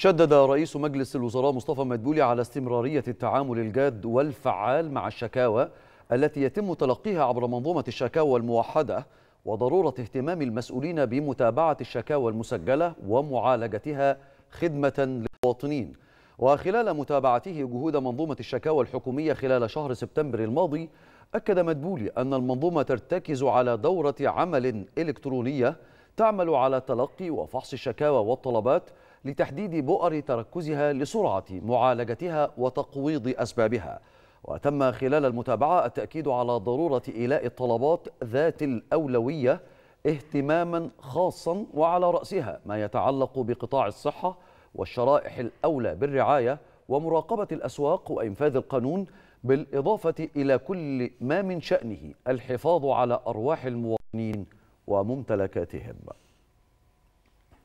شدد رئيس مجلس الوزراء مصطفى مدبولي على استمرارية التعامل الجاد والفعال مع الشكاوى التي يتم تلقيها عبر منظومة الشكاوى الموحدة وضرورة اهتمام المسؤولين بمتابعة الشكاوى المسجلة ومعالجتها خدمة للمواطنين وخلال متابعته جهود منظومة الشكاوى الحكومية خلال شهر سبتمبر الماضي أكد مدبولي أن المنظومة ترتكز على دورة عمل إلكترونية تعمل على تلقي وفحص الشكاوى والطلبات لتحديد بؤر تركزها لسرعة معالجتها وتقويض أسبابها وتم خلال المتابعة التأكيد على ضرورة إيلاء الطلبات ذات الأولوية اهتماما خاصا وعلى رأسها ما يتعلق بقطاع الصحة والشرائح الأولى بالرعاية ومراقبة الأسواق وإنفاذ القانون بالإضافة إلى كل ما من شأنه الحفاظ على أرواح المواطنين وممتلكاتهم